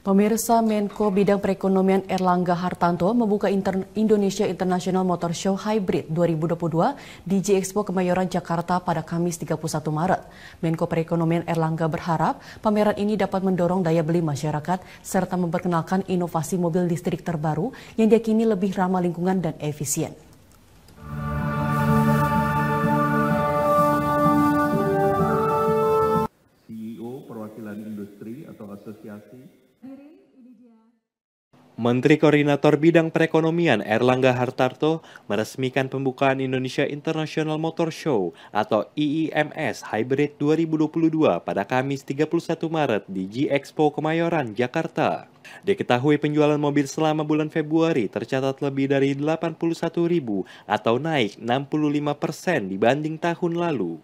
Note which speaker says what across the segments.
Speaker 1: Pemirsa Menko Bidang Perekonomian Erlangga Hartanto membuka Inter Indonesia International Motor Show Hybrid 2022 di J Expo Kemayoran Jakarta pada Kamis 31 Maret. Menko Perekonomian Erlangga berharap pameran ini dapat mendorong daya beli masyarakat serta memperkenalkan inovasi mobil listrik terbaru yang diakini lebih ramah lingkungan dan efisien. Menteri Koordinator Bidang Perekonomian Erlangga Hartarto meresmikan pembukaan Indonesia International Motor Show atau IIMS Hybrid 2022 pada Kamis 31 Maret di G Expo Kemayoran, Jakarta. Diketahui penjualan mobil selama bulan Februari tercatat lebih dari 81 ribu atau naik 65 persen dibanding tahun lalu.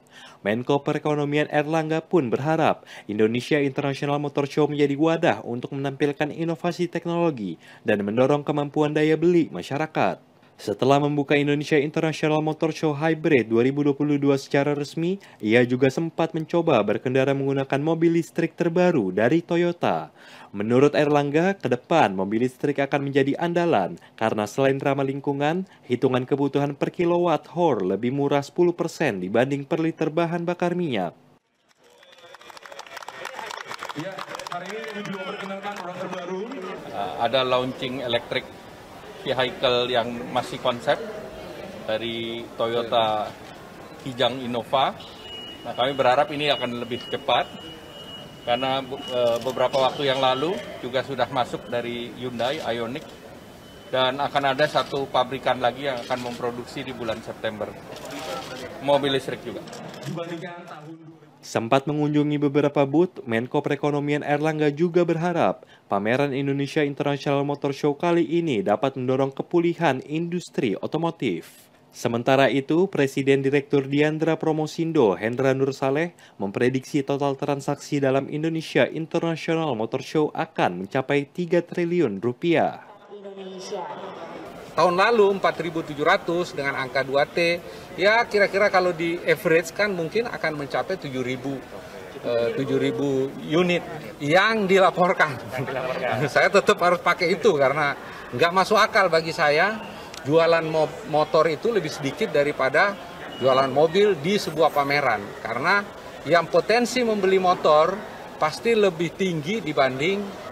Speaker 1: Menko Perekonomian Erlangga pun berharap Indonesia International Motor Show menjadi wadah untuk menampilkan inovasi teknologi dan mendorong kemampuan daya beli masyarakat. Setelah membuka Indonesia International Motor Show Hybrid 2022 secara resmi, ia juga sempat mencoba berkendara menggunakan mobil listrik terbaru dari Toyota. Menurut Erlangga, ke depan mobil listrik akan menjadi andalan karena selain ramah lingkungan, hitungan kebutuhan per kilowatt hour lebih murah 10% dibanding per liter bahan bakar minyak.
Speaker 2: Ya, hari ini juga memperkenalkan terbaru. ada launching elektrik vehicle yang masih konsep dari Toyota iya. Kijang Innova. Nah, kami berharap ini akan lebih cepat karena e, beberapa waktu yang lalu juga sudah masuk dari Hyundai Ioniq dan akan ada satu pabrikan lagi yang akan memproduksi di bulan September. Mobil listrik juga.
Speaker 1: Sempat mengunjungi beberapa booth, Menko Perekonomian Erlangga juga berharap pameran Indonesia International Motor Show kali ini dapat mendorong kepulihan industri otomotif. Sementara itu, Presiden Direktur Diandra Promosindo Hendra Nur Saleh memprediksi total transaksi dalam Indonesia International Motor Show akan mencapai 3 triliun rupiah.
Speaker 3: Indonesia tahun lalu 4.700 dengan angka 2T, ya kira-kira kalau di average kan mungkin akan mencapai 7.000. 7.000 eh, unit yang dilaporkan. Yang dilaporkan. saya tetap harus pakai itu karena nggak masuk akal bagi saya jualan mo motor itu lebih sedikit daripada jualan mobil di sebuah pameran karena yang potensi membeli motor pasti lebih tinggi dibanding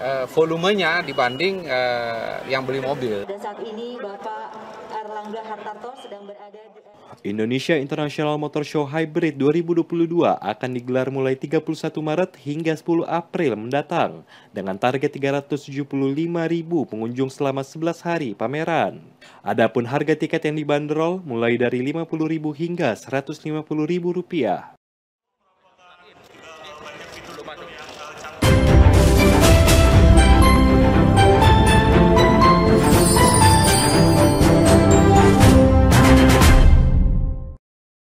Speaker 3: uh, volumenya dibanding uh, yang beli mobil. Dan
Speaker 1: saat ini Bapak Erlangga Hartarto sedang berada di... Indonesia International Motor Show Hybrid 2022 akan digelar mulai 31 Maret hingga 10 April mendatang dengan target 375.000 pengunjung selama 11 hari pameran. Adapun harga tiket yang dibanderol mulai dari 50.000 hingga 150.000 rupiah.